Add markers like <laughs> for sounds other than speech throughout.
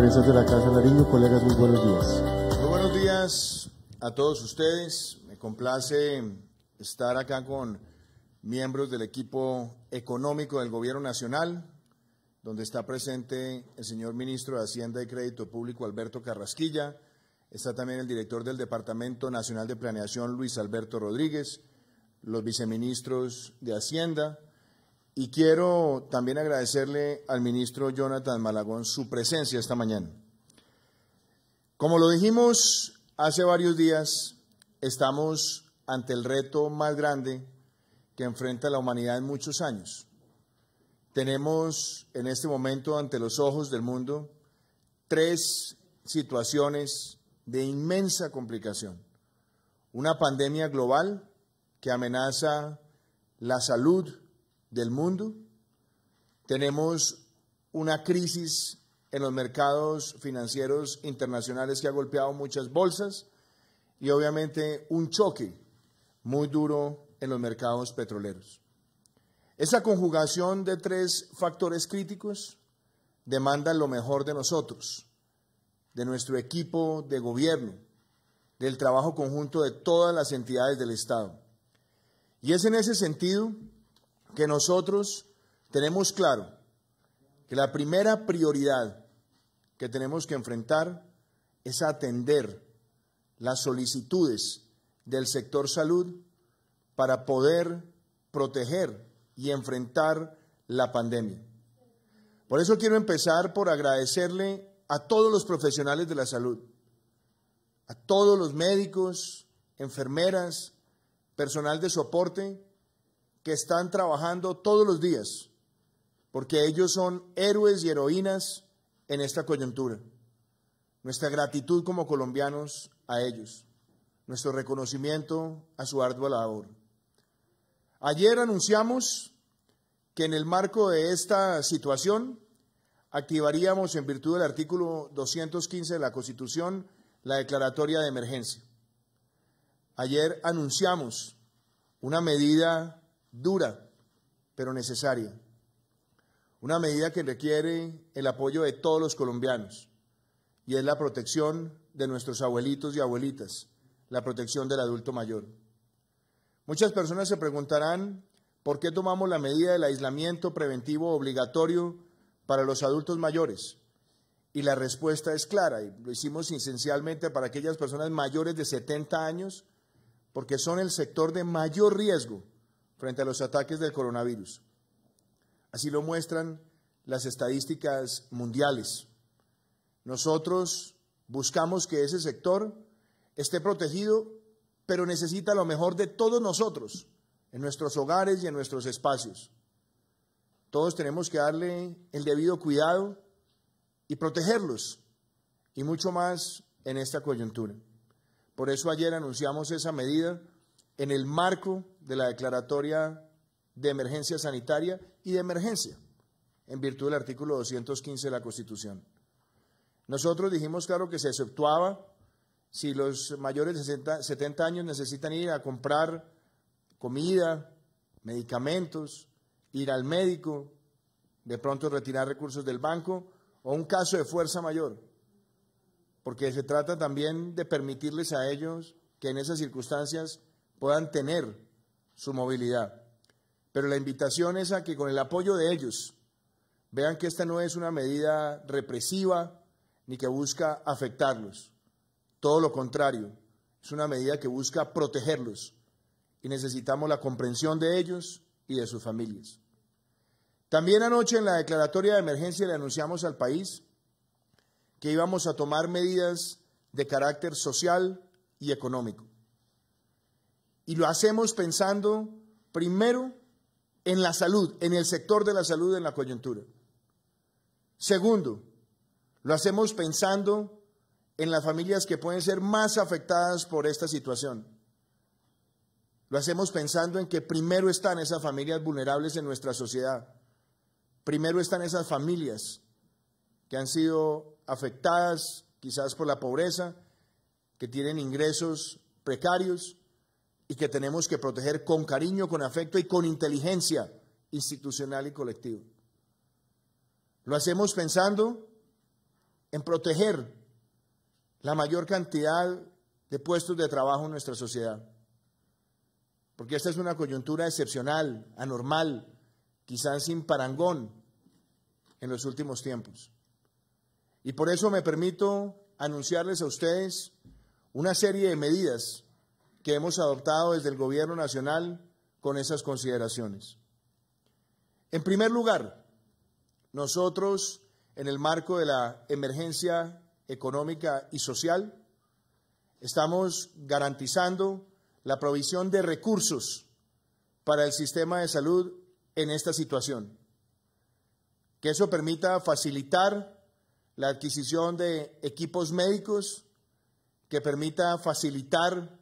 de la Casa Colegas, muy buenos días. Muy buenos días a todos ustedes. Me complace estar acá con miembros del equipo económico del Gobierno Nacional, donde está presente el señor ministro de Hacienda y Crédito Público, Alberto Carrasquilla. Está también el director del Departamento Nacional de Planeación, Luis Alberto Rodríguez, los viceministros de Hacienda, y quiero también agradecerle al ministro Jonathan Malagón su presencia esta mañana. Como lo dijimos hace varios días, estamos ante el reto más grande que enfrenta la humanidad en muchos años. Tenemos en este momento ante los ojos del mundo tres situaciones de inmensa complicación. Una pandemia global que amenaza la salud, del mundo, tenemos una crisis en los mercados financieros internacionales que ha golpeado muchas bolsas y obviamente un choque muy duro en los mercados petroleros. Esa conjugación de tres factores críticos demanda lo mejor de nosotros, de nuestro equipo de gobierno, del trabajo conjunto de todas las entidades del Estado. Y es en ese sentido que nosotros tenemos claro que la primera prioridad que tenemos que enfrentar es atender las solicitudes del sector salud para poder proteger y enfrentar la pandemia. Por eso quiero empezar por agradecerle a todos los profesionales de la salud, a todos los médicos, enfermeras, personal de soporte, que están trabajando todos los días, porque ellos son héroes y heroínas en esta coyuntura. Nuestra gratitud como colombianos a ellos, nuestro reconocimiento a su ardua labor. Ayer anunciamos que en el marco de esta situación activaríamos en virtud del artículo 215 de la Constitución la declaratoria de emergencia. Ayer anunciamos una medida dura, pero necesaria. Una medida que requiere el apoyo de todos los colombianos y es la protección de nuestros abuelitos y abuelitas, la protección del adulto mayor. Muchas personas se preguntarán por qué tomamos la medida del aislamiento preventivo obligatorio para los adultos mayores. Y la respuesta es clara, y lo hicimos esencialmente para aquellas personas mayores de 70 años, porque son el sector de mayor riesgo frente a los ataques del coronavirus. Así lo muestran las estadísticas mundiales. Nosotros buscamos que ese sector esté protegido, pero necesita lo mejor de todos nosotros, en nuestros hogares y en nuestros espacios. Todos tenemos que darle el debido cuidado y protegerlos, y mucho más en esta coyuntura. Por eso ayer anunciamos esa medida en el marco de la declaratoria de emergencia sanitaria y de emergencia, en virtud del artículo 215 de la Constitución. Nosotros dijimos, claro, que se exceptuaba si los mayores de 70 años necesitan ir a comprar comida, medicamentos, ir al médico, de pronto retirar recursos del banco o un caso de fuerza mayor, porque se trata también de permitirles a ellos que en esas circunstancias puedan tener su movilidad. Pero la invitación es a que con el apoyo de ellos vean que esta no es una medida represiva ni que busca afectarlos. Todo lo contrario, es una medida que busca protegerlos y necesitamos la comprensión de ellos y de sus familias. También anoche en la declaratoria de emergencia le anunciamos al país que íbamos a tomar medidas de carácter social y económico. Y lo hacemos pensando primero en la salud, en el sector de la salud, en la coyuntura. Segundo, lo hacemos pensando en las familias que pueden ser más afectadas por esta situación. Lo hacemos pensando en que primero están esas familias vulnerables en nuestra sociedad. Primero están esas familias que han sido afectadas quizás por la pobreza, que tienen ingresos precarios, y que tenemos que proteger con cariño, con afecto y con inteligencia institucional y colectiva. Lo hacemos pensando en proteger la mayor cantidad de puestos de trabajo en nuestra sociedad, porque esta es una coyuntura excepcional, anormal, quizás sin parangón en los últimos tiempos. Y por eso me permito anunciarles a ustedes una serie de medidas que hemos adoptado desde el Gobierno Nacional con esas consideraciones. En primer lugar, nosotros, en el marco de la emergencia económica y social, estamos garantizando la provisión de recursos para el sistema de salud en esta situación. Que eso permita facilitar la adquisición de equipos médicos, que permita facilitar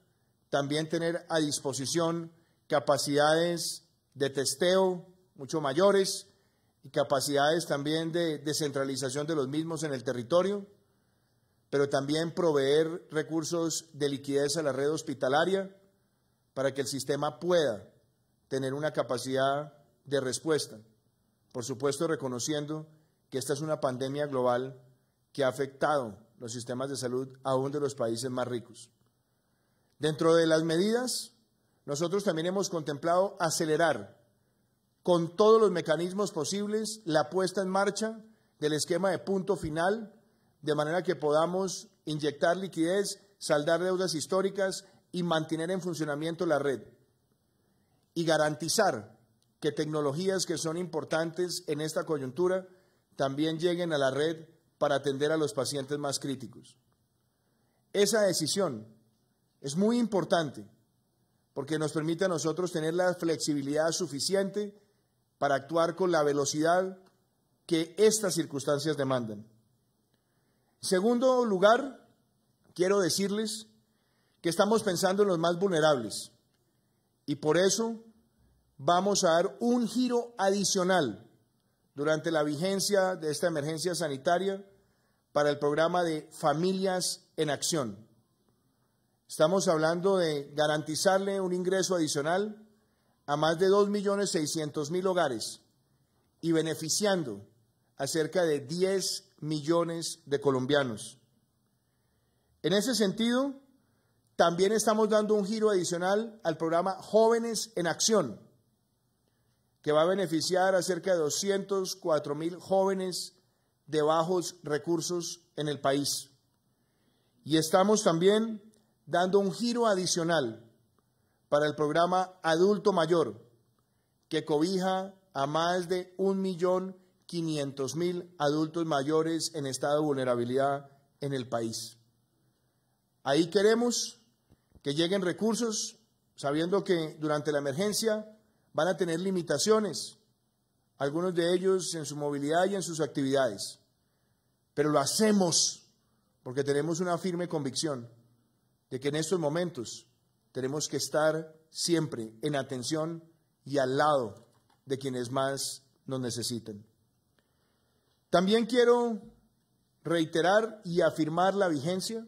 también tener a disposición capacidades de testeo mucho mayores y capacidades también de descentralización de los mismos en el territorio, pero también proveer recursos de liquidez a la red hospitalaria para que el sistema pueda tener una capacidad de respuesta. Por supuesto, reconociendo que esta es una pandemia global que ha afectado los sistemas de salud aún de los países más ricos. Dentro de las medidas, nosotros también hemos contemplado acelerar con todos los mecanismos posibles la puesta en marcha del esquema de punto final, de manera que podamos inyectar liquidez, saldar deudas históricas y mantener en funcionamiento la red. Y garantizar que tecnologías que son importantes en esta coyuntura también lleguen a la red para atender a los pacientes más críticos. Esa decisión es muy importante porque nos permite a nosotros tener la flexibilidad suficiente para actuar con la velocidad que estas circunstancias demandan. En segundo lugar, quiero decirles que estamos pensando en los más vulnerables y por eso vamos a dar un giro adicional durante la vigencia de esta emergencia sanitaria para el programa de Familias en Acción. Estamos hablando de garantizarle un ingreso adicional a más de 2.600.000 hogares y beneficiando a cerca de 10 millones de colombianos. En ese sentido, también estamos dando un giro adicional al programa Jóvenes en Acción, que va a beneficiar a cerca de 204 mil jóvenes de bajos recursos en el país. Y estamos también dando un giro adicional para el programa Adulto Mayor, que cobija a más de 1.500.000 adultos mayores en estado de vulnerabilidad en el país. Ahí queremos que lleguen recursos, sabiendo que durante la emergencia van a tener limitaciones, algunos de ellos en su movilidad y en sus actividades. Pero lo hacemos porque tenemos una firme convicción de que en estos momentos tenemos que estar siempre en atención y al lado de quienes más nos necesiten. También quiero reiterar y afirmar la vigencia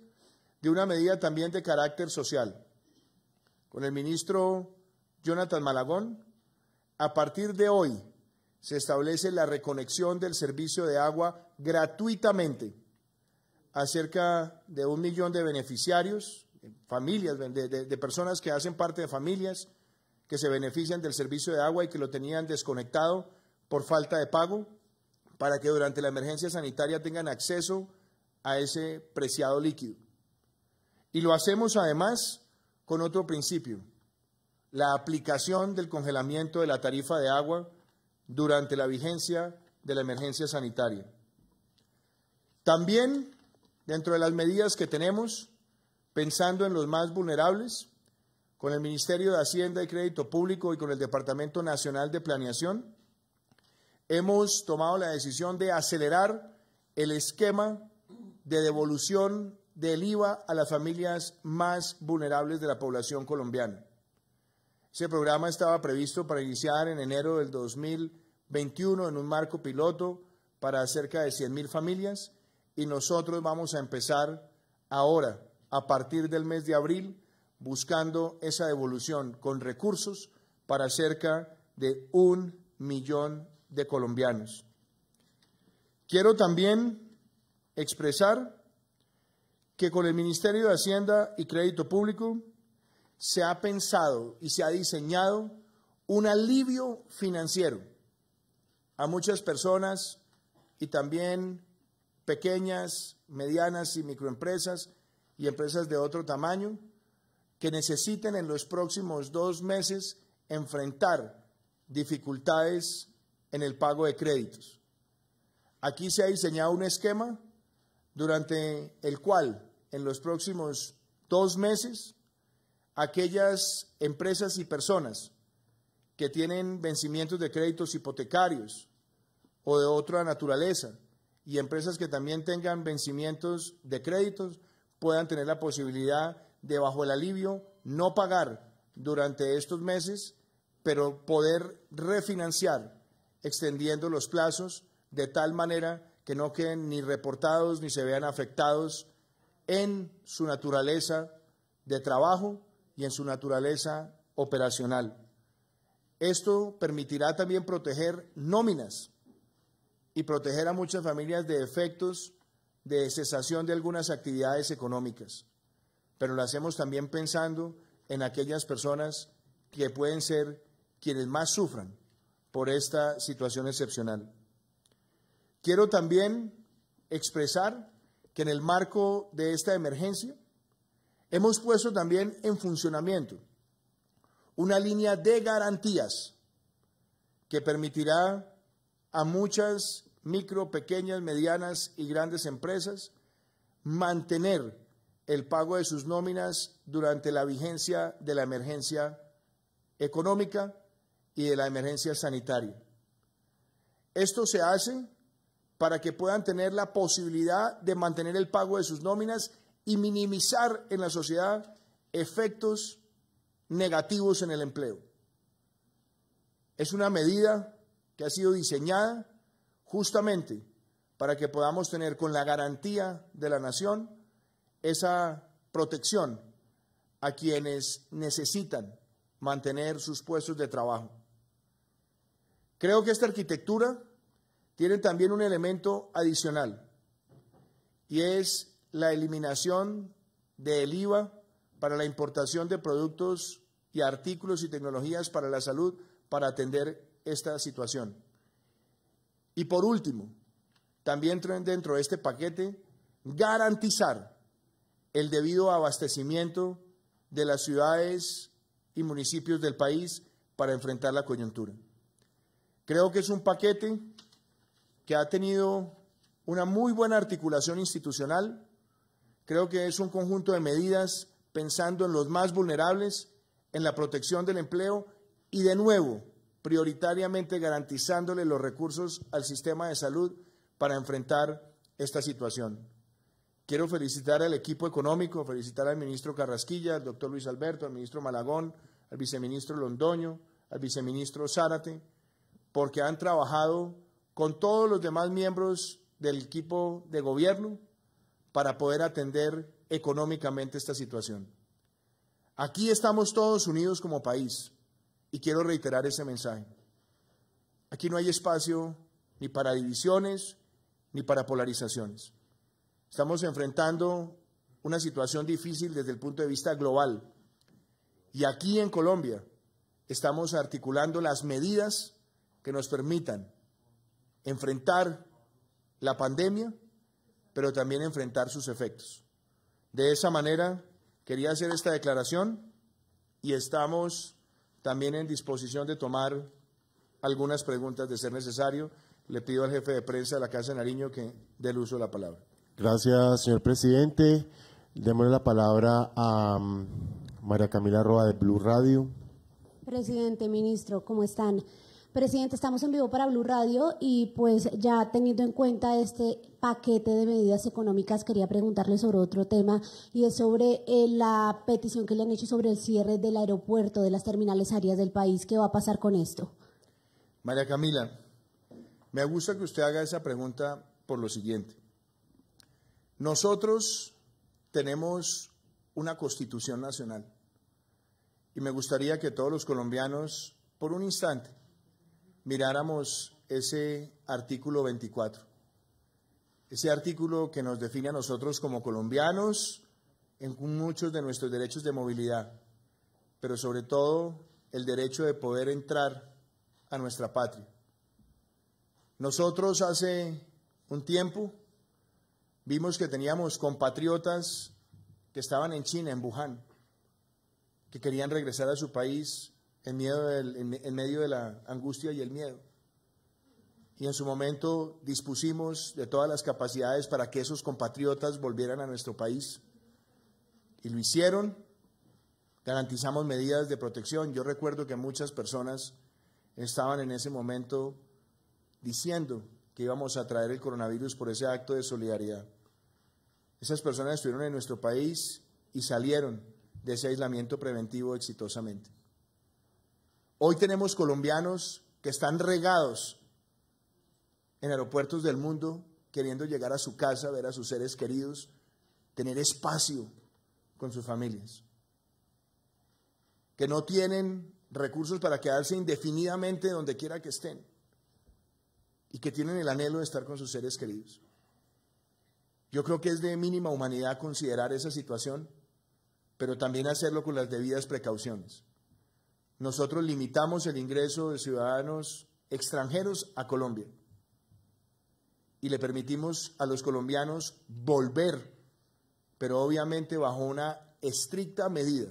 de una medida también de carácter social. Con el ministro Jonathan Malagón, a partir de hoy se establece la reconexión del servicio de agua gratuitamente a cerca de un millón de beneficiarios familias, de, de, personas que hacen parte de familias que se benefician del servicio de agua y que lo tenían desconectado por falta de pago, para que durante la emergencia sanitaria tengan acceso a ese preciado líquido. Y lo hacemos además con otro principio, la aplicación del congelamiento de la tarifa de agua durante la vigencia de la emergencia sanitaria. También, dentro de las medidas que tenemos, pensando en los más vulnerables, con el Ministerio de Hacienda y Crédito Público y con el Departamento Nacional de Planeación, hemos tomado la decisión de acelerar el esquema de devolución del IVA a las familias más vulnerables de la población colombiana. Ese programa estaba previsto para iniciar en enero del 2021 en un marco piloto para cerca de 100.000 familias y nosotros vamos a empezar ahora a partir del mes de abril buscando esa devolución con recursos para cerca de un millón de colombianos. Quiero también expresar que con el Ministerio de Hacienda y Crédito Público se ha pensado y se ha diseñado un alivio financiero a muchas personas y también pequeñas, medianas y microempresas y empresas de otro tamaño que necesiten en los próximos dos meses enfrentar dificultades en el pago de créditos. Aquí se ha diseñado un esquema durante el cual en los próximos dos meses aquellas empresas y personas que tienen vencimientos de créditos hipotecarios o de otra naturaleza y empresas que también tengan vencimientos de créditos puedan tener la posibilidad de, bajo el alivio, no pagar durante estos meses, pero poder refinanciar extendiendo los plazos de tal manera que no queden ni reportados ni se vean afectados en su naturaleza de trabajo y en su naturaleza operacional. Esto permitirá también proteger nóminas y proteger a muchas familias de efectos de cesación de algunas actividades económicas, pero lo hacemos también pensando en aquellas personas que pueden ser quienes más sufran por esta situación excepcional. Quiero también expresar que en el marco de esta emergencia hemos puesto también en funcionamiento una línea de garantías que permitirá a muchas micro, pequeñas, medianas y grandes empresas, mantener el pago de sus nóminas durante la vigencia de la emergencia económica y de la emergencia sanitaria. Esto se hace para que puedan tener la posibilidad de mantener el pago de sus nóminas y minimizar en la sociedad efectos negativos en el empleo. Es una medida que ha sido diseñada justamente para que podamos tener con la garantía de la nación esa protección a quienes necesitan mantener sus puestos de trabajo. Creo que esta arquitectura tiene también un elemento adicional y es la eliminación del IVA para la importación de productos y artículos y tecnologías para la salud para atender esta situación. Y por último, también dentro de este paquete, garantizar el debido abastecimiento de las ciudades y municipios del país para enfrentar la coyuntura. Creo que es un paquete que ha tenido una muy buena articulación institucional. Creo que es un conjunto de medidas pensando en los más vulnerables, en la protección del empleo y, de nuevo, prioritariamente garantizándole los recursos al sistema de salud para enfrentar esta situación. Quiero felicitar al equipo económico, felicitar al ministro Carrasquilla, al doctor Luis Alberto, al ministro Malagón, al viceministro Londoño, al viceministro Zárate, porque han trabajado con todos los demás miembros del equipo de gobierno para poder atender económicamente esta situación. Aquí estamos todos unidos como país. Y quiero reiterar ese mensaje. Aquí no hay espacio ni para divisiones ni para polarizaciones. Estamos enfrentando una situación difícil desde el punto de vista global. Y aquí en Colombia estamos articulando las medidas que nos permitan enfrentar la pandemia, pero también enfrentar sus efectos. De esa manera, quería hacer esta declaración y estamos también en disposición de tomar algunas preguntas de ser necesario. Le pido al jefe de prensa de la Casa de Nariño que dé el uso de la palabra. Gracias, señor presidente. Demos la palabra a mm, María Camila Roa de Blue Radio. Presidente, ministro, ¿cómo están? Presidente, estamos en vivo para Blue Radio y pues ya teniendo en cuenta este paquete de medidas económicas, quería preguntarle sobre otro tema y es sobre eh, la petición que le han hecho sobre el cierre del aeropuerto, de las terminales aéreas del país. ¿Qué va a pasar con esto? María Camila, me gusta que usted haga esa pregunta por lo siguiente. Nosotros tenemos una constitución nacional y me gustaría que todos los colombianos, por un instante, miráramos ese artículo 24, ese artículo que nos define a nosotros como colombianos en muchos de nuestros derechos de movilidad, pero sobre todo el derecho de poder entrar a nuestra patria. Nosotros hace un tiempo vimos que teníamos compatriotas que estaban en China, en Wuhan, que querían regresar a su país en, medio de la angustia y el miedo. Y en su momento dispusimos de todas las capacidades para que esos compatriotas volvieran a nuestro país. Y lo hicieron. Garantizamos medidas de protección. Yo recuerdo que muchas personas estaban en ese momento diciendo que íbamos a traer el coronavirus por ese acto de solidaridad. Esas personas estuvieron en nuestro país y salieron de ese aislamiento preventivo exitosamente. Hoy tenemos colombianos que están regados en aeropuertos del mundo, queriendo llegar a su casa, ver a sus seres queridos, tener espacio con sus familias, que no tienen recursos para quedarse indefinidamente donde quiera que estén y que tienen el anhelo de estar con sus seres queridos. Yo creo que es de mínima humanidad considerar esa situación, pero también hacerlo con las debidas precauciones nosotros limitamos el ingreso de ciudadanos extranjeros a Colombia y le permitimos a los colombianos volver, pero obviamente bajo una estricta medida.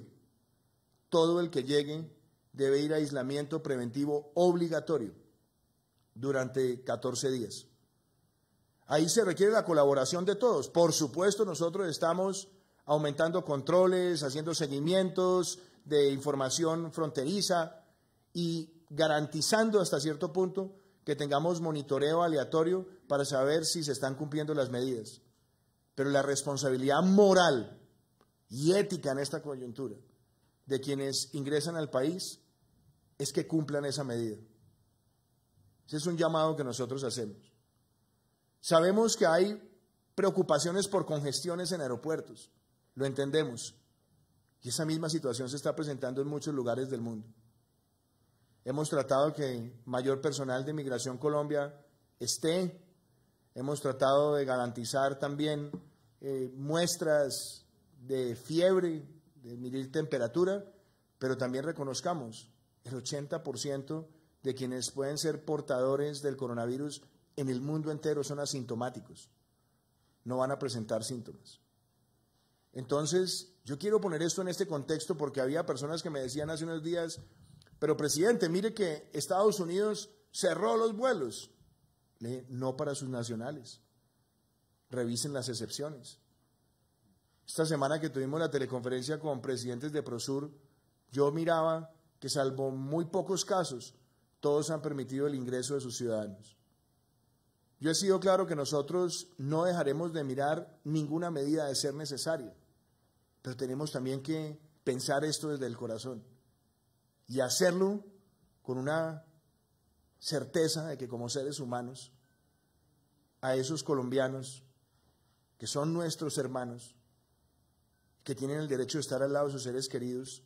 Todo el que llegue debe ir a aislamiento preventivo obligatorio durante 14 días. Ahí se requiere la colaboración de todos. Por supuesto, nosotros estamos aumentando controles, haciendo seguimientos, de información fronteriza y garantizando hasta cierto punto que tengamos monitoreo aleatorio para saber si se están cumpliendo las medidas. Pero la responsabilidad moral y ética en esta coyuntura de quienes ingresan al país es que cumplan esa medida. Ese es un llamado que nosotros hacemos. Sabemos que hay preocupaciones por congestiones en aeropuertos, lo entendemos, y esa misma situación se está presentando en muchos lugares del mundo. Hemos tratado que mayor personal de Migración Colombia esté. Hemos tratado de garantizar también eh, muestras de fiebre, de medir temperatura, pero también reconozcamos el 80% de quienes pueden ser portadores del coronavirus en el mundo entero son asintomáticos. No van a presentar síntomas. Entonces, yo quiero poner esto en este contexto porque había personas que me decían hace unos días, pero presidente, mire que Estados Unidos cerró los vuelos. Le, no para sus nacionales. Revisen las excepciones. Esta semana que tuvimos la teleconferencia con presidentes de Prosur, yo miraba que salvo muy pocos casos, todos han permitido el ingreso de sus ciudadanos. Yo he sido claro que nosotros no dejaremos de mirar ninguna medida de ser necesaria. Pero tenemos también que pensar esto desde el corazón y hacerlo con una certeza de que como seres humanos, a esos colombianos que son nuestros hermanos, que tienen el derecho de estar al lado de sus seres queridos,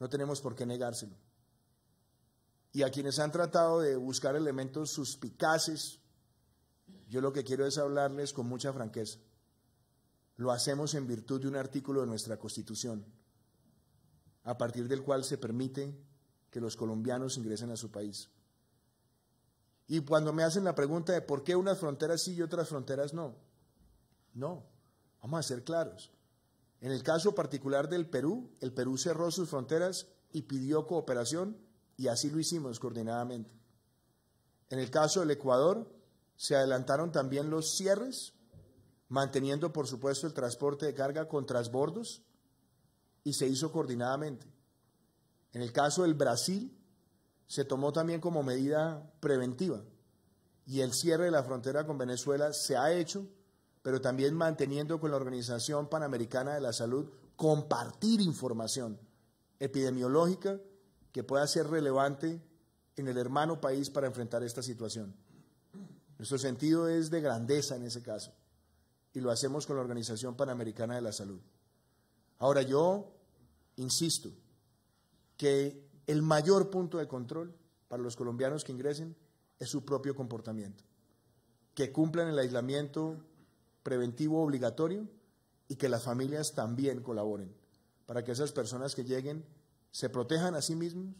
no tenemos por qué negárselo. Y a quienes han tratado de buscar elementos suspicaces, yo lo que quiero es hablarles con mucha franqueza lo hacemos en virtud de un artículo de nuestra Constitución, a partir del cual se permite que los colombianos ingresen a su país. Y cuando me hacen la pregunta de por qué unas fronteras sí y otras fronteras no, no, vamos a ser claros. En el caso particular del Perú, el Perú cerró sus fronteras y pidió cooperación y así lo hicimos coordinadamente. En el caso del Ecuador, se adelantaron también los cierres manteniendo por supuesto el transporte de carga con transbordos y se hizo coordinadamente. En el caso del Brasil, se tomó también como medida preventiva y el cierre de la frontera con Venezuela se ha hecho, pero también manteniendo con la Organización Panamericana de la Salud compartir información epidemiológica que pueda ser relevante en el hermano país para enfrentar esta situación. Nuestro sentido es de grandeza en ese caso y lo hacemos con la Organización Panamericana de la Salud. Ahora yo insisto que el mayor punto de control para los colombianos que ingresen es su propio comportamiento, que cumplan el aislamiento preventivo obligatorio y que las familias también colaboren para que esas personas que lleguen se protejan a sí mismos,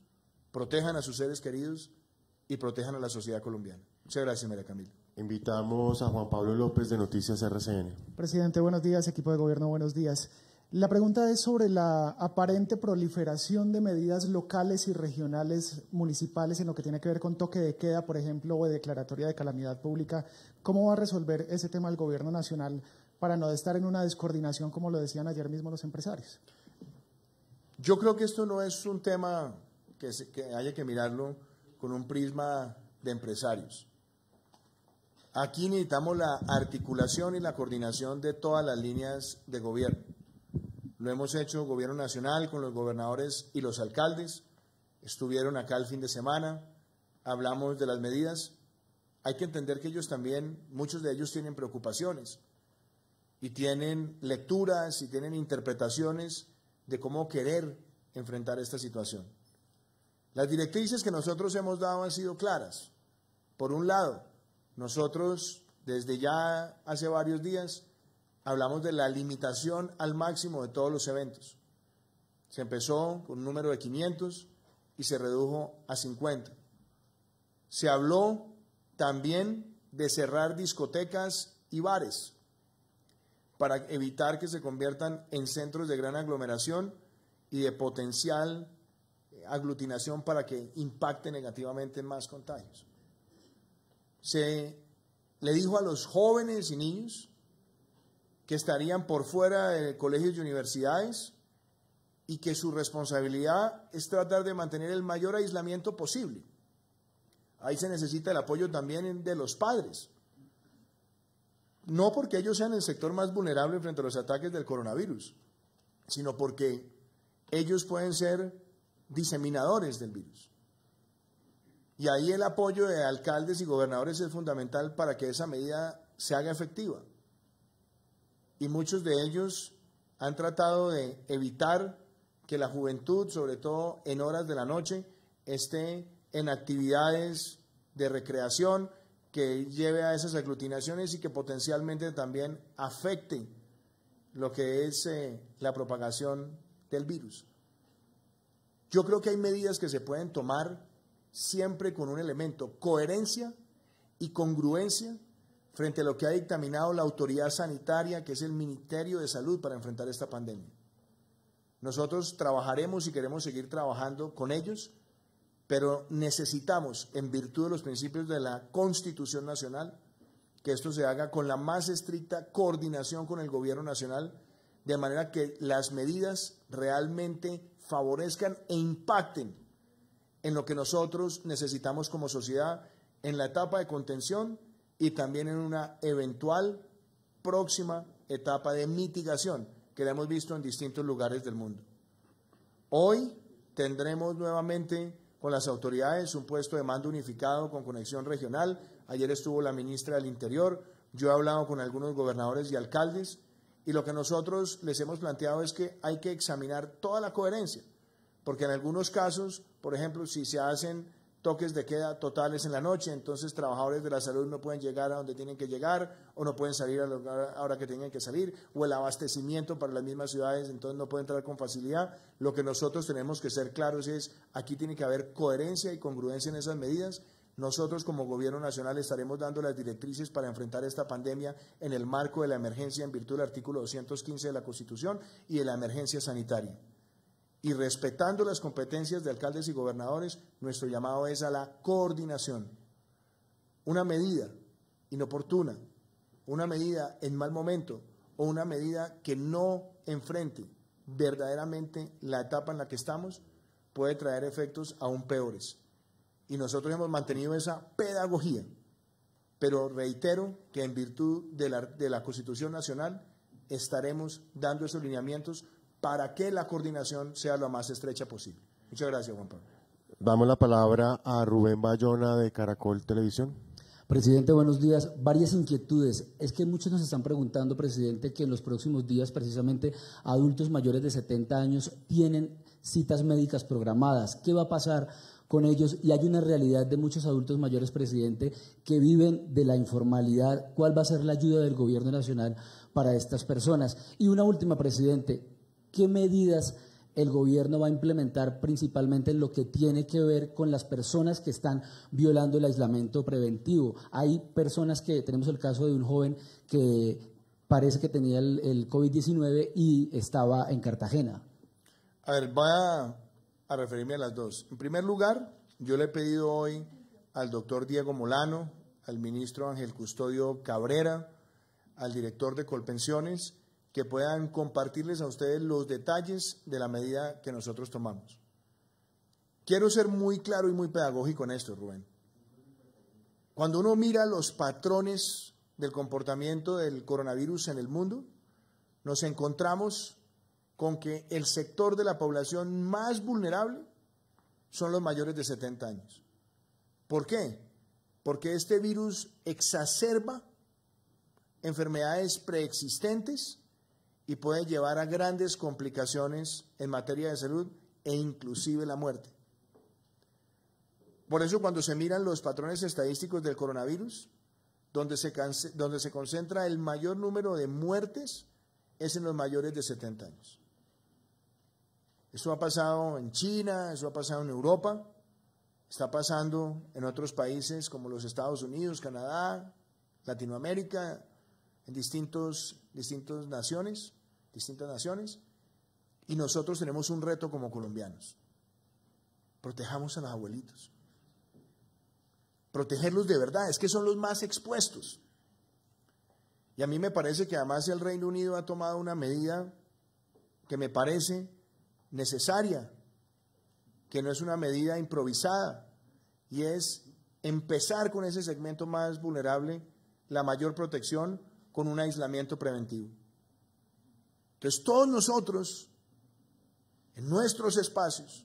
protejan a sus seres queridos y protejan a la sociedad colombiana. Muchas gracias, María Camila. Invitamos a Juan Pablo López de Noticias RCN. Presidente, buenos días. Equipo de gobierno, buenos días. La pregunta es sobre la aparente proliferación de medidas locales y regionales municipales en lo que tiene que ver con toque de queda, por ejemplo, o declaratoria de calamidad pública. ¿Cómo va a resolver ese tema el gobierno nacional para no estar en una descoordinación, como lo decían ayer mismo los empresarios? Yo creo que esto no es un tema que haya que mirarlo con un prisma de empresarios Aquí necesitamos la articulación y la coordinación de todas las líneas de gobierno. Lo hemos hecho gobierno nacional con los gobernadores y los alcaldes. Estuvieron acá el fin de semana, hablamos de las medidas. Hay que entender que ellos también, muchos de ellos tienen preocupaciones y tienen lecturas y tienen interpretaciones de cómo querer enfrentar esta situación. Las directrices que nosotros hemos dado han sido claras. Por un lado, nosotros desde ya hace varios días hablamos de la limitación al máximo de todos los eventos. Se empezó con un número de 500 y se redujo a 50. Se habló también de cerrar discotecas y bares para evitar que se conviertan en centros de gran aglomeración y de potencial eh, aglutinación para que impacte negativamente en más contagios se le dijo a los jóvenes y niños que estarían por fuera de colegios y universidades y que su responsabilidad es tratar de mantener el mayor aislamiento posible. Ahí se necesita el apoyo también de los padres. No porque ellos sean el sector más vulnerable frente a los ataques del coronavirus, sino porque ellos pueden ser diseminadores del virus. Y ahí el apoyo de alcaldes y gobernadores es fundamental para que esa medida se haga efectiva. Y muchos de ellos han tratado de evitar que la juventud, sobre todo en horas de la noche, esté en actividades de recreación que lleve a esas aglutinaciones y que potencialmente también afecte lo que es eh, la propagación del virus. Yo creo que hay medidas que se pueden tomar siempre con un elemento, coherencia y congruencia frente a lo que ha dictaminado la autoridad sanitaria, que es el Ministerio de Salud, para enfrentar esta pandemia. Nosotros trabajaremos y queremos seguir trabajando con ellos, pero necesitamos, en virtud de los principios de la Constitución Nacional, que esto se haga con la más estricta coordinación con el Gobierno Nacional, de manera que las medidas realmente favorezcan e impacten en lo que nosotros necesitamos como sociedad en la etapa de contención y también en una eventual próxima etapa de mitigación que la hemos visto en distintos lugares del mundo. Hoy tendremos nuevamente con las autoridades un puesto de mando unificado con conexión regional. Ayer estuvo la ministra del Interior, yo he hablado con algunos gobernadores y alcaldes y lo que nosotros les hemos planteado es que hay que examinar toda la coherencia porque en algunos casos, por ejemplo, si se hacen toques de queda totales en la noche, entonces trabajadores de la salud no pueden llegar a donde tienen que llegar o no pueden salir a la hora que tienen que salir, o el abastecimiento para las mismas ciudades, entonces no puede entrar con facilidad. Lo que nosotros tenemos que ser claros es, aquí tiene que haber coherencia y congruencia en esas medidas. Nosotros como Gobierno Nacional estaremos dando las directrices para enfrentar esta pandemia en el marco de la emergencia en virtud del artículo 215 de la Constitución y de la emergencia sanitaria y respetando las competencias de alcaldes y gobernadores, nuestro llamado es a la coordinación. Una medida inoportuna, una medida en mal momento o una medida que no enfrente verdaderamente la etapa en la que estamos puede traer efectos aún peores. Y nosotros hemos mantenido esa pedagogía. Pero reitero que en virtud de la, Constitución Nacional estaremos dando esos lineamientos para que la coordinación sea lo más estrecha posible. Muchas gracias, Juan Pablo. Damos la palabra a Rubén Bayona de Caracol Televisión. Presidente, buenos días. Varias inquietudes. Es que muchos nos están preguntando, presidente, que en los próximos días precisamente adultos mayores de 70 años tienen citas médicas programadas. ¿Qué va a pasar con ellos? Y hay una realidad de muchos adultos mayores, presidente, que viven de la informalidad. ¿Cuál va a ser la ayuda del gobierno nacional para estas personas? Y una última, presidente qué medidas el gobierno va a implementar principalmente en lo que tiene que ver con las personas que están violando el aislamiento preventivo. Hay personas que, tenemos el caso de un joven que parece que tenía el, COVID-19 y estaba en Cartagena. A ver, voy a referirme a las dos. En primer lugar, yo le he pedido hoy al doctor Diego Molano, al ministro Ángel Custodio Cabrera, al director de Colpensiones, que puedan compartirles a ustedes los detalles de la medida que nosotros tomamos. Quiero ser muy claro y muy pedagógico en esto, Rubén. Cuando uno mira los patrones del comportamiento del coronavirus en el mundo, nos encontramos con que el sector de la población más vulnerable son los mayores de 70 años. ¿Por qué? Porque este virus exacerba enfermedades preexistentes y puede llevar a grandes complicaciones en materia de salud e inclusive la muerte. Por eso cuando se miran los patrones estadísticos del coronavirus, donde se, donde se concentra el mayor número de muertes es en los mayores de 70 años. Eso ha pasado en China, eso ha pasado en Europa, está pasando en otros países como los Estados Unidos, Canadá, Latinoamérica, en distintos, distintas naciones distintas naciones, y nosotros tenemos un reto como colombianos. Protejamos a los abuelitos. Protegerlos de verdad, es que son los más expuestos. Y a mí me parece que además el Reino Unido ha tomado una medida que me parece necesaria, que no es una medida improvisada, y es empezar con ese segmento más vulnerable la mayor protección con un aislamiento preventivo. Entonces todos nosotros, en nuestros espacios,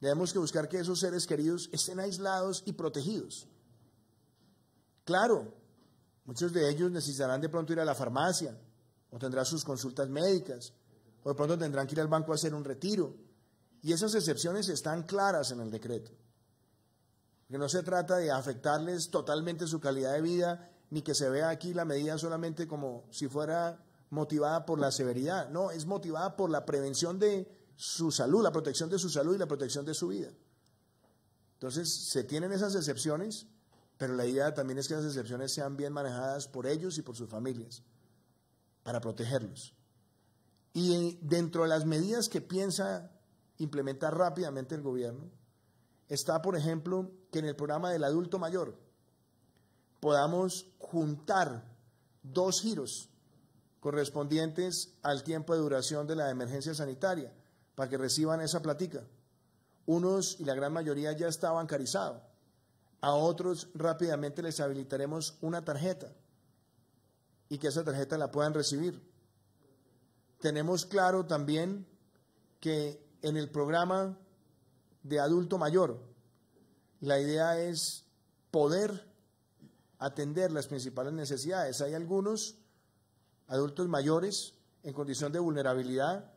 debemos que buscar que esos seres queridos estén aislados y protegidos. Claro, muchos de ellos necesitarán de pronto ir a la farmacia, o tendrán sus consultas médicas, o de pronto tendrán que ir al banco a hacer un retiro. Y esas excepciones están claras en el decreto. Que no se trata de afectarles totalmente su calidad de vida, ni que se vea aquí la medida solamente como si fuera motivada por la severidad, no, es motivada por la prevención de su salud, la protección de su salud y la protección de su vida. Entonces, se tienen esas excepciones, pero la idea también es que esas excepciones sean bien manejadas por ellos y por sus familias, para protegerlos. Y dentro de las medidas que piensa implementar rápidamente el gobierno, está, por ejemplo, que en el programa del adulto mayor podamos juntar dos giros correspondientes al tiempo de duración de la emergencia sanitaria, para que reciban esa platica. Unos y la gran mayoría ya está bancarizado. A otros rápidamente les habilitaremos una tarjeta y que esa tarjeta la puedan recibir. Tenemos claro también que en el programa de adulto mayor, la idea es poder atender las principales necesidades. Hay algunos adultos mayores en condición de vulnerabilidad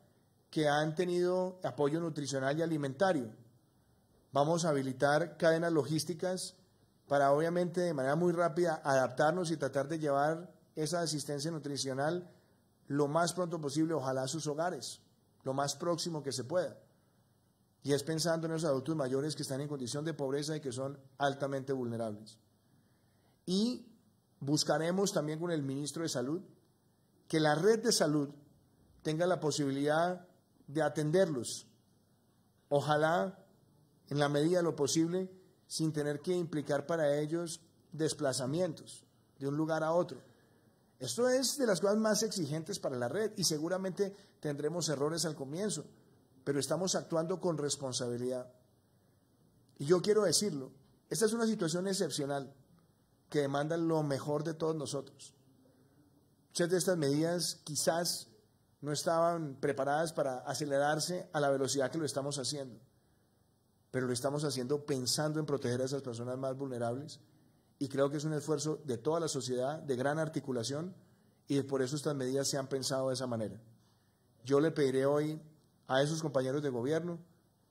que han tenido apoyo nutricional y alimentario. Vamos a habilitar cadenas logísticas para obviamente de manera muy rápida adaptarnos y tratar de llevar esa asistencia nutricional lo más pronto posible, ojalá a sus hogares, lo más próximo que se pueda. Y es pensando en los adultos mayores que están en condición de pobreza y que son altamente vulnerables. Y buscaremos también con el ministro de Salud que la red de salud tenga la posibilidad de atenderlos. Ojalá, en la medida de lo posible, sin tener que implicar para ellos desplazamientos de un lugar a otro. Esto es de las cosas más exigentes para la red y seguramente tendremos errores al comienzo, pero estamos actuando con responsabilidad. Y yo quiero decirlo, esta es una situación excepcional que demanda lo mejor de todos nosotros. Muchas de estas medidas quizás no estaban preparadas para acelerarse a la velocidad que lo estamos haciendo, pero lo estamos haciendo pensando en proteger a esas personas más vulnerables y creo que es un esfuerzo de toda la sociedad, de gran articulación y por eso estas medidas se han pensado de esa manera. Yo le pediré hoy a esos compañeros de gobierno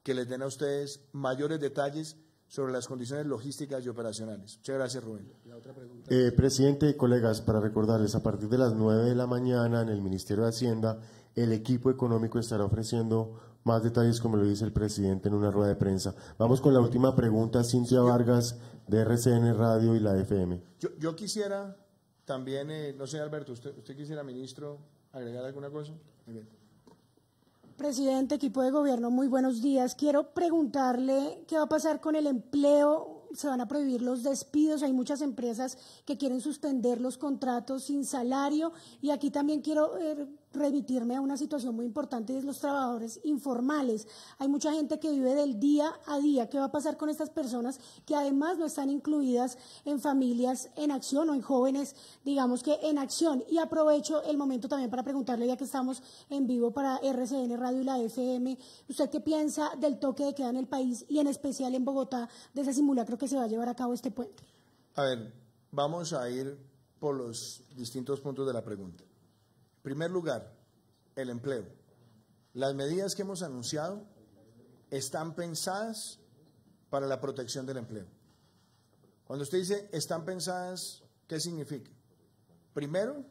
que les den a ustedes mayores detalles sobre las condiciones logísticas y operacionales. Muchas gracias, Rubén. La otra pregunta. Eh, presidente y colegas, para recordarles, a partir de las 9 de la mañana en el Ministerio de Hacienda, el equipo económico estará ofreciendo más detalles, como lo dice el presidente en una rueda de prensa. Vamos con la última pregunta, Cintia Vargas, de RCN Radio y la FM. Yo, yo quisiera también, eh, no sé, Alberto, ¿usted, ¿usted quisiera, ministro, agregar alguna cosa? Presidente, equipo de gobierno, muy buenos días. Quiero preguntarle qué va a pasar con el empleo. Se van a prohibir los despidos. Hay muchas empresas que quieren suspender los contratos sin salario. Y aquí también quiero eh, remitirme a una situación muy importante es los trabajadores informales. Hay mucha gente que vive del día a día. ¿Qué va a pasar con estas personas que además no están incluidas en familias en acción o en jóvenes, digamos que en acción? Y aprovecho el momento también para preguntarle, ya que estamos en vivo para RCN Radio y la FM, ¿usted qué piensa del toque de queda en el país y en especial en Bogotá de ese simulacro que se va a llevar a cabo este puente? A ver, vamos a ir por los distintos puntos de la pregunta primer lugar, el empleo. Las medidas que hemos anunciado están pensadas para la protección del empleo. Cuando usted dice están pensadas, ¿qué significa? Primero,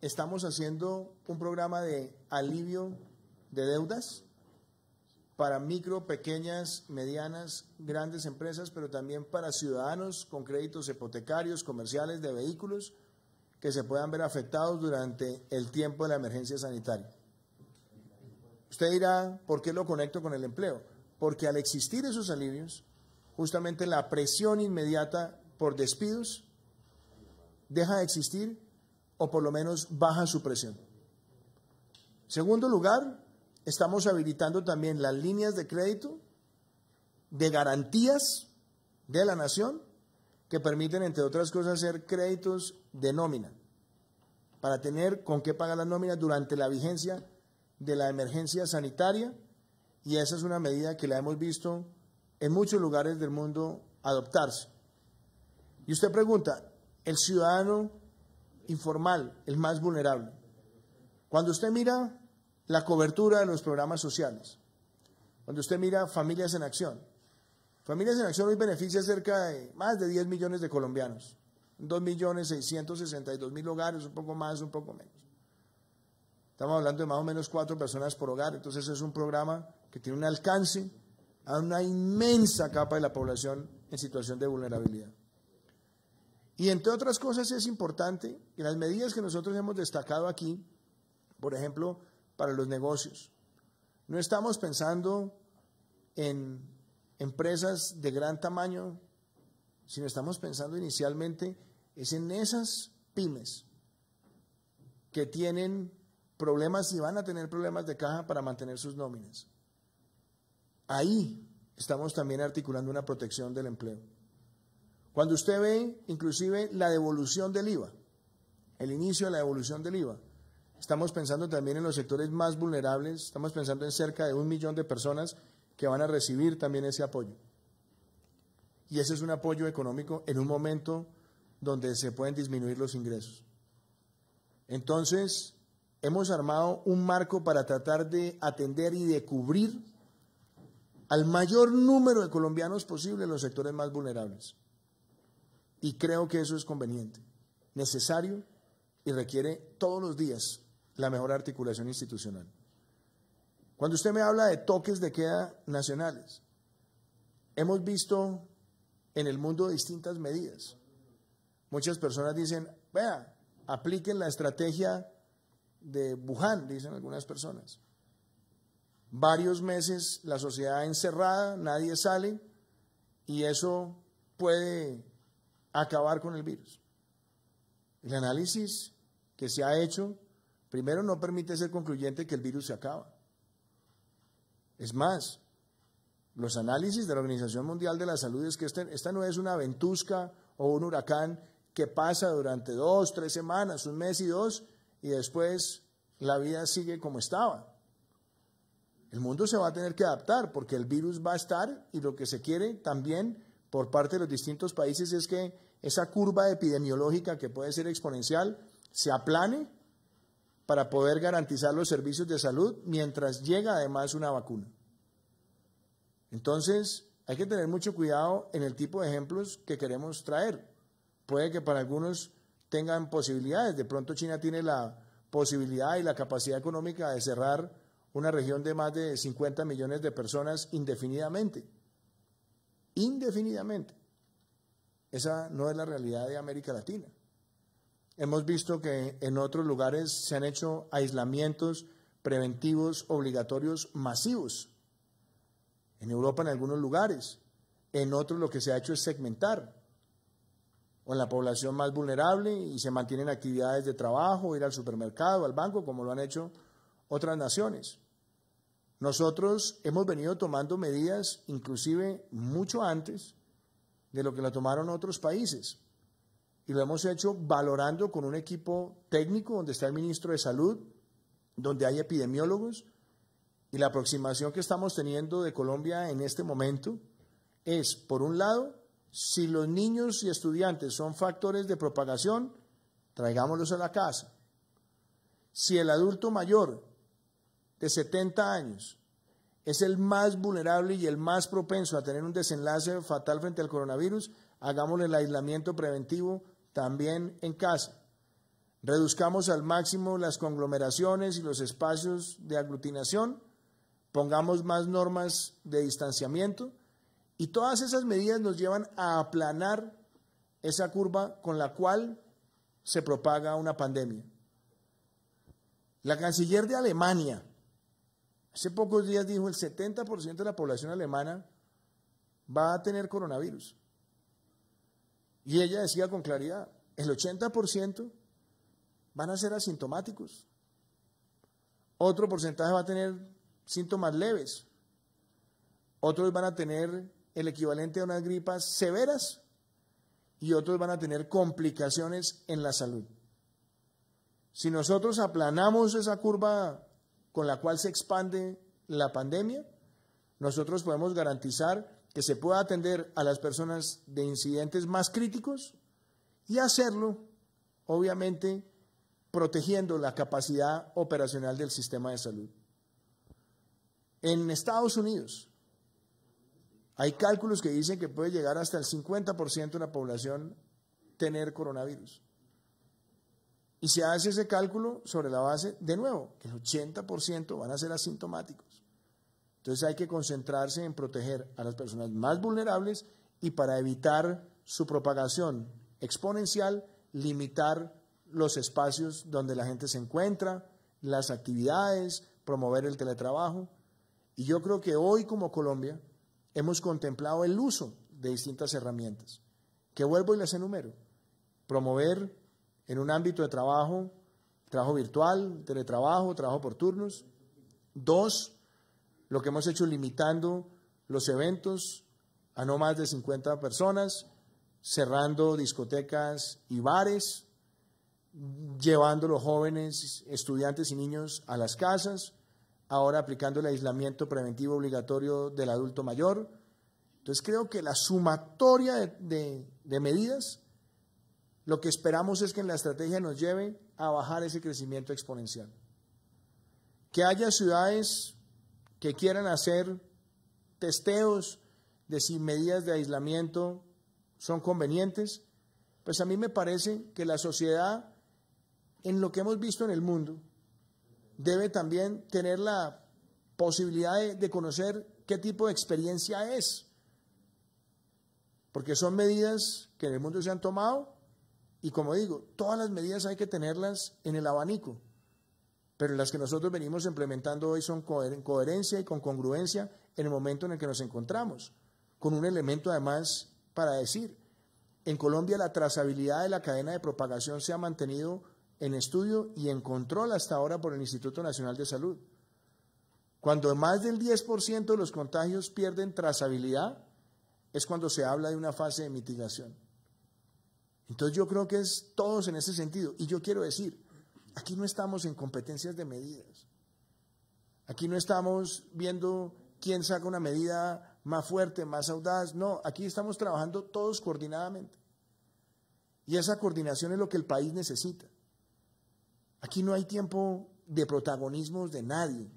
estamos haciendo un programa de alivio de deudas para micro, pequeñas, medianas, grandes empresas, pero también para ciudadanos con créditos hipotecarios, comerciales, de vehículos, que se puedan ver afectados durante el tiempo de la emergencia sanitaria. Usted dirá, ¿por qué lo conecto con el empleo? Porque al existir esos alivios, justamente la presión inmediata por despidos deja de existir o por lo menos baja su presión. Segundo lugar, estamos habilitando también las líneas de crédito de garantías de la nación que permiten, entre otras cosas, hacer créditos de nómina, para tener con qué pagar las nóminas durante la vigencia de la emergencia sanitaria, y esa es una medida que la hemos visto en muchos lugares del mundo adoptarse. Y usted pregunta, el ciudadano informal, el más vulnerable, cuando usted mira la cobertura de los programas sociales, cuando usted mira familias en acción, Familias en Acción hoy beneficia cerca de más de 10 millones de colombianos. 2.662.000 hogares, un poco más, un poco menos. Estamos hablando de más o menos cuatro personas por hogar, entonces es un programa que tiene un alcance a una inmensa capa de la población en situación de vulnerabilidad. Y entre otras cosas es importante que las medidas que nosotros hemos destacado aquí, por ejemplo, para los negocios, no estamos pensando en empresas de gran tamaño, si no estamos pensando inicialmente es en esas pymes que tienen problemas y van a tener problemas de caja para mantener sus nóminas. Ahí estamos también articulando una protección del empleo. Cuando usted ve inclusive la devolución del IVA, el inicio de la devolución del IVA, estamos pensando también en los sectores más vulnerables, estamos pensando en cerca de un millón de personas que van a recibir también ese apoyo. Y ese es un apoyo económico en un momento donde se pueden disminuir los ingresos. Entonces, hemos armado un marco para tratar de atender y de cubrir al mayor número de colombianos posible en los sectores más vulnerables. Y creo que eso es conveniente, necesario y requiere todos los días la mejor articulación institucional. Cuando usted me habla de toques de queda nacionales, hemos visto en el mundo distintas medidas. Muchas personas dicen, vea, apliquen la estrategia de Wuhan, dicen algunas personas. Varios meses la sociedad encerrada, nadie sale y eso puede acabar con el virus. El análisis que se ha hecho, primero, no permite ser concluyente que el virus se acaba. Es más, los análisis de la Organización Mundial de la Salud es que este, esta no es una ventusca o un huracán que pasa durante dos, tres semanas, un mes y dos, y después la vida sigue como estaba. El mundo se va a tener que adaptar porque el virus va a estar y lo que se quiere también por parte de los distintos países es que esa curva epidemiológica que puede ser exponencial se aplane para poder garantizar los servicios de salud mientras llega además una vacuna. Entonces, hay que tener mucho cuidado en el tipo de ejemplos que queremos traer. Puede que para algunos tengan posibilidades. De pronto China tiene la posibilidad y la capacidad económica de cerrar una región de más de 50 millones de personas indefinidamente. Indefinidamente. Esa no es la realidad de América Latina. Hemos visto que en otros lugares se han hecho aislamientos preventivos obligatorios masivos. En Europa en algunos lugares. En otros lo que se ha hecho es segmentar. O en la población más vulnerable y se mantienen actividades de trabajo, ir al supermercado, al banco, como lo han hecho otras naciones. Nosotros hemos venido tomando medidas inclusive mucho antes de lo que lo tomaron otros países y lo hemos hecho valorando con un equipo técnico donde está el ministro de Salud, donde hay epidemiólogos, y la aproximación que estamos teniendo de Colombia en este momento es, por un lado, si los niños y estudiantes son factores de propagación, traigámoslos a la casa. Si el adulto mayor de 70 años es el más vulnerable y el más propenso a tener un desenlace fatal frente al coronavirus, hagámosle el aislamiento preventivo también en casa. Reduzcamos al máximo las conglomeraciones y los espacios de aglutinación, pongamos más normas de distanciamiento y todas esas medidas nos llevan a aplanar esa curva con la cual se propaga una pandemia. La canciller de Alemania hace pocos días dijo el 70% de la población alemana va a tener coronavirus. Y ella decía con claridad, el 80% van a ser asintomáticos. Otro porcentaje va a tener síntomas leves. Otros van a tener el equivalente a unas gripas severas y otros van a tener complicaciones en la salud. Si nosotros aplanamos esa curva con la cual se expande la pandemia, nosotros podemos garantizar que se pueda atender a las personas de incidentes más críticos y hacerlo, obviamente, protegiendo la capacidad operacional del sistema de salud. En Estados Unidos hay cálculos que dicen que puede llegar hasta el 50% de la población tener coronavirus. Y se hace ese cálculo sobre la base, de nuevo, que el 80% van a ser asintomáticos. Entonces hay que concentrarse en proteger a las personas más vulnerables y para evitar su propagación exponencial, limitar los espacios donde la gente se encuentra, las actividades, promover el teletrabajo. Y yo creo que hoy como Colombia hemos contemplado el uso de distintas herramientas, que vuelvo y las enumero. Promover en un ámbito de trabajo, trabajo virtual, teletrabajo, trabajo por turnos. Dos, lo que hemos hecho limitando los eventos a no más de 50 personas, cerrando discotecas y bares, llevando los jóvenes, estudiantes y niños a las casas, ahora aplicando el aislamiento preventivo obligatorio del adulto mayor. Entonces creo que la sumatoria de, medidas, lo que esperamos es que en la estrategia nos lleve a bajar ese crecimiento exponencial. Que haya ciudades que quieran hacer testeos de si medidas de aislamiento son convenientes, pues a mí me parece que la sociedad, en lo que hemos visto en el mundo, debe también tener la posibilidad de, de conocer qué tipo de experiencia es, porque son medidas que en el mundo se han tomado y como digo, todas las medidas hay que tenerlas en el abanico pero las que nosotros venimos implementando hoy son en coherencia y con congruencia en el momento en el que nos encontramos, con un elemento además para decir, en Colombia la trazabilidad de la cadena de propagación se ha mantenido en estudio y en control hasta ahora por el Instituto Nacional de Salud. Cuando más del 10% de los contagios pierden trazabilidad, es cuando se habla de una fase de mitigación. Entonces yo creo que es todos en ese sentido. Y yo quiero decir, Aquí no estamos en competencias de medidas. Aquí no estamos viendo quién saca una medida más fuerte, más audaz. No, aquí estamos trabajando todos coordinadamente. Y esa coordinación es lo que el país necesita. Aquí no hay tiempo de protagonismos de nadie.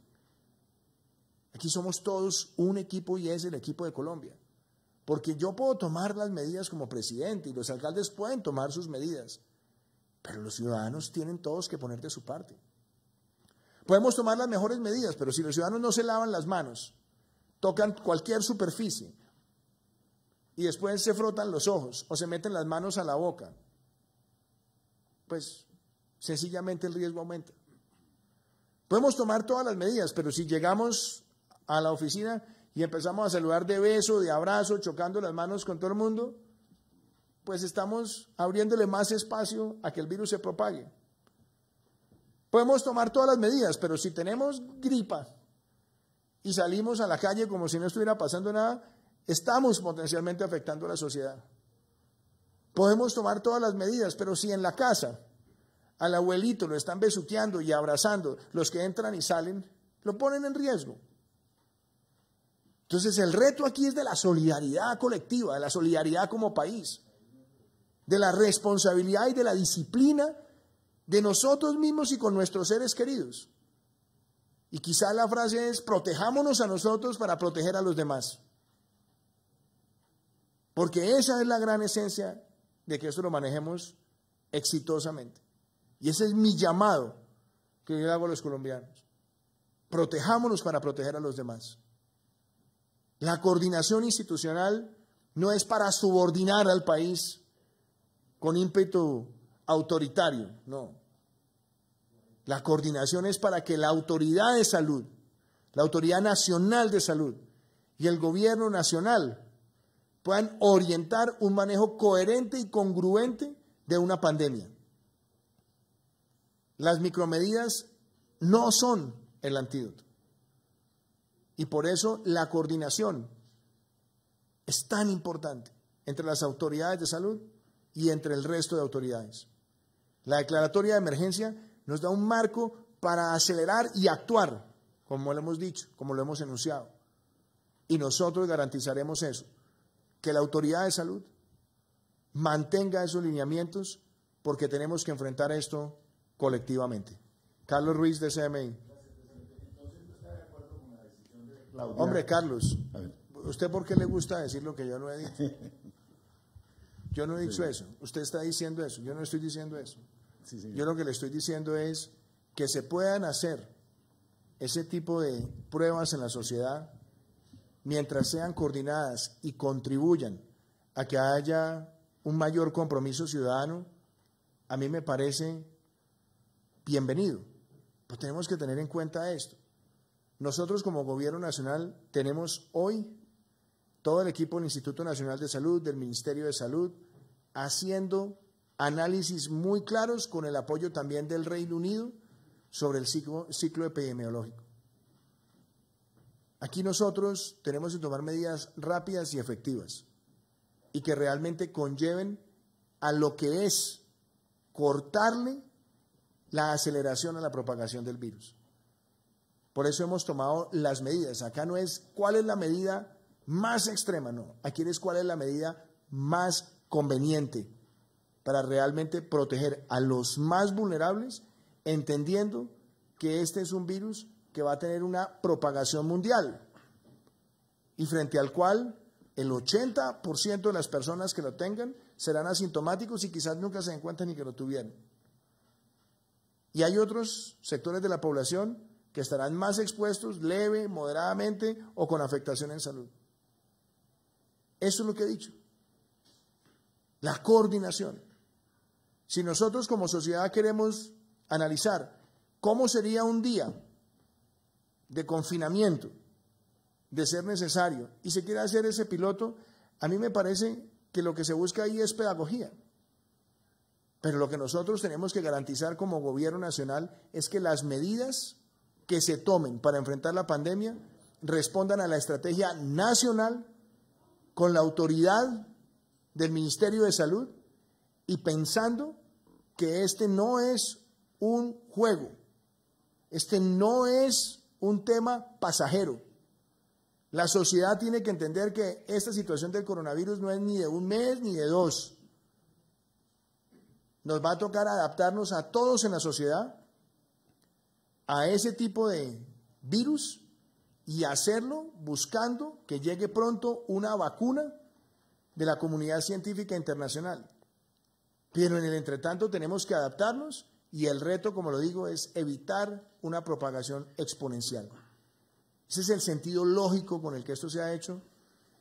Aquí somos todos un equipo y es el equipo de Colombia. Porque yo puedo tomar las medidas como presidente y los alcaldes pueden tomar sus medidas. Pero los ciudadanos tienen todos que poner de su parte. Podemos tomar las mejores medidas, pero si los ciudadanos no se lavan las manos, tocan cualquier superficie y después se frotan los ojos o se meten las manos a la boca, pues sencillamente el riesgo aumenta. Podemos tomar todas las medidas, pero si llegamos a la oficina y empezamos a saludar de beso, de abrazo, chocando las manos con todo el mundo, pues estamos abriéndole más espacio a que el virus se propague. Podemos tomar todas las medidas, pero si tenemos gripa y salimos a la calle como si no estuviera pasando nada, estamos potencialmente afectando a la sociedad. Podemos tomar todas las medidas, pero si en la casa al abuelito lo están besuqueando y abrazando, los que entran y salen, lo ponen en riesgo. Entonces el reto aquí es de la solidaridad colectiva, de la solidaridad como país de la responsabilidad y de la disciplina de nosotros mismos y con nuestros seres queridos. Y quizá la frase es, protejámonos a nosotros para proteger a los demás. Porque esa es la gran esencia de que eso lo manejemos exitosamente. Y ese es mi llamado que yo hago a los colombianos. Protejámonos para proteger a los demás. La coordinación institucional no es para subordinar al país con ímpetu autoritario, no. La coordinación es para que la autoridad de salud, la autoridad nacional de salud y el gobierno nacional puedan orientar un manejo coherente y congruente de una pandemia. Las micromedidas no son el antídoto. Y por eso la coordinación es tan importante entre las autoridades de salud y entre el resto de autoridades. La declaratoria de emergencia nos da un marco para acelerar y actuar, como lo hemos dicho, como lo hemos enunciado. Y nosotros garantizaremos eso, que la autoridad de salud mantenga esos lineamientos porque tenemos que enfrentar esto colectivamente. Carlos Ruiz de CMI. Hombre, Carlos, ¿usted por qué le gusta decir lo que yo no he dicho? <laughs> Yo no he dicho eso. Usted está diciendo eso. Yo no estoy diciendo eso. Yo lo que le estoy diciendo es que se puedan hacer ese tipo de pruebas en la sociedad mientras sean coordinadas y contribuyan a que haya un mayor compromiso ciudadano, a mí me parece bienvenido. Pues tenemos que tener en cuenta esto. Nosotros como Gobierno Nacional tenemos hoy todo el equipo del Instituto Nacional de Salud, del Ministerio de Salud, haciendo análisis muy claros con el apoyo también del Reino Unido sobre el ciclo, epidemiológico. Aquí nosotros tenemos que tomar medidas rápidas y efectivas y que realmente conlleven a lo que es cortarle la aceleración a la propagación del virus. Por eso hemos tomado las medidas. Acá no es cuál es la medida más extrema, no. Aquí es cuál es la medida más conveniente para realmente proteger a los más vulnerables, entendiendo que este es un virus que va a tener una propagación mundial y frente al cual el 80% de las personas que lo tengan serán asintomáticos y quizás nunca se den cuenta ni que lo tuvieran Y hay otros sectores de la población que estarán más expuestos leve, moderadamente o con afectación en salud. Eso es lo que he dicho la coordinación. Si nosotros como sociedad queremos analizar cómo sería un día de confinamiento, de ser necesario, y se quiere hacer ese piloto, a mí me parece que lo que se busca ahí es pedagogía. Pero lo que nosotros tenemos que garantizar como gobierno nacional es que las medidas que se tomen para enfrentar la pandemia respondan a la estrategia nacional con la autoridad del Ministerio de Salud y pensando que este no es un juego, este no es un tema pasajero. La sociedad tiene que entender que esta situación del coronavirus no es ni de un mes ni de dos. Nos va a tocar adaptarnos a todos en la sociedad a ese tipo de virus y hacerlo buscando que llegue pronto una vacuna de la comunidad científica internacional. Pero en el entretanto tenemos que adaptarnos y el reto, como lo digo, es evitar una propagación exponencial. Ese es el sentido lógico con el que esto se ha hecho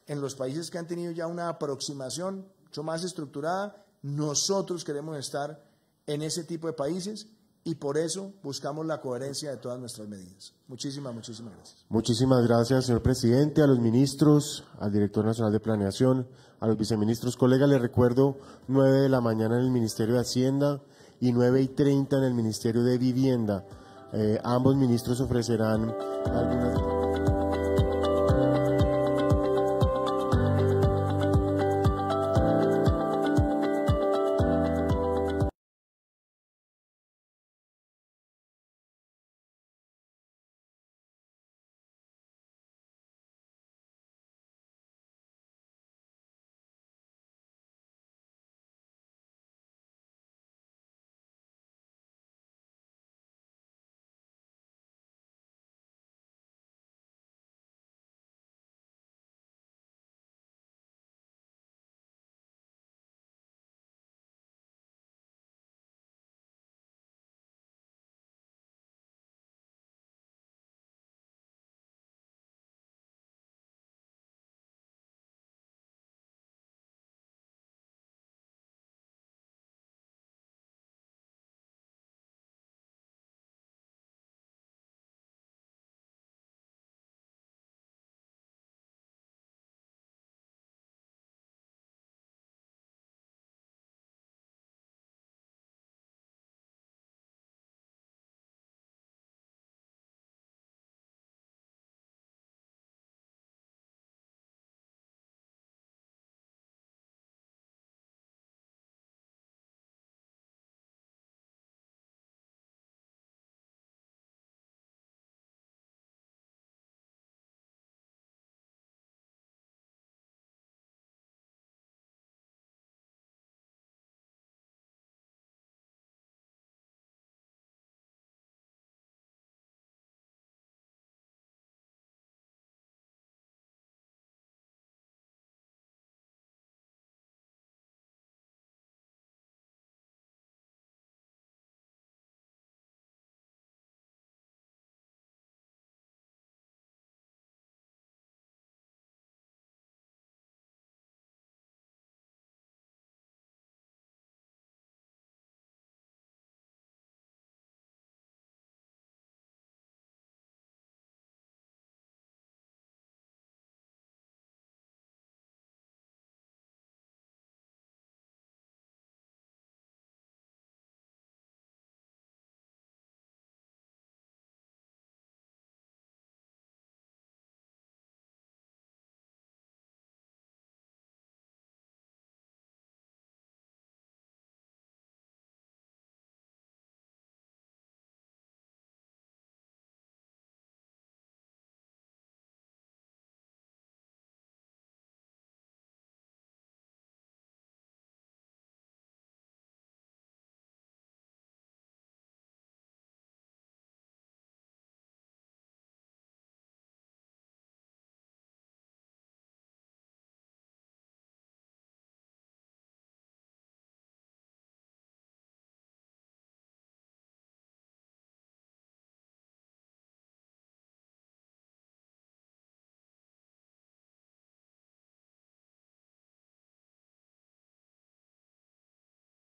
en los países que han tenido ya una aproximación mucho más estructurada. Nosotros queremos estar en ese tipo de países y por eso buscamos la coherencia de todas nuestras medidas. Muchísimas, muchísimas gracias. Muchísimas gracias, señor presidente, a los ministros, al director nacional de planeación, a los viceministros. Colegas, les recuerdo 9 de la mañana en el Ministerio de Hacienda y 9 y 30 en el Ministerio de Vivienda. Eh, ambos ministros ofrecerán algunas...